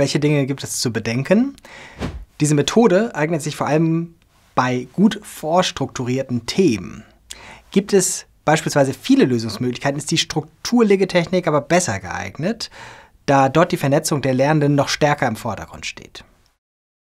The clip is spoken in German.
welche Dinge gibt es zu bedenken. Diese Methode eignet sich vor allem bei gut vorstrukturierten Themen. Gibt es beispielsweise viele Lösungsmöglichkeiten, ist die strukturlegetechnik aber besser geeignet, da dort die Vernetzung der Lernenden noch stärker im Vordergrund steht.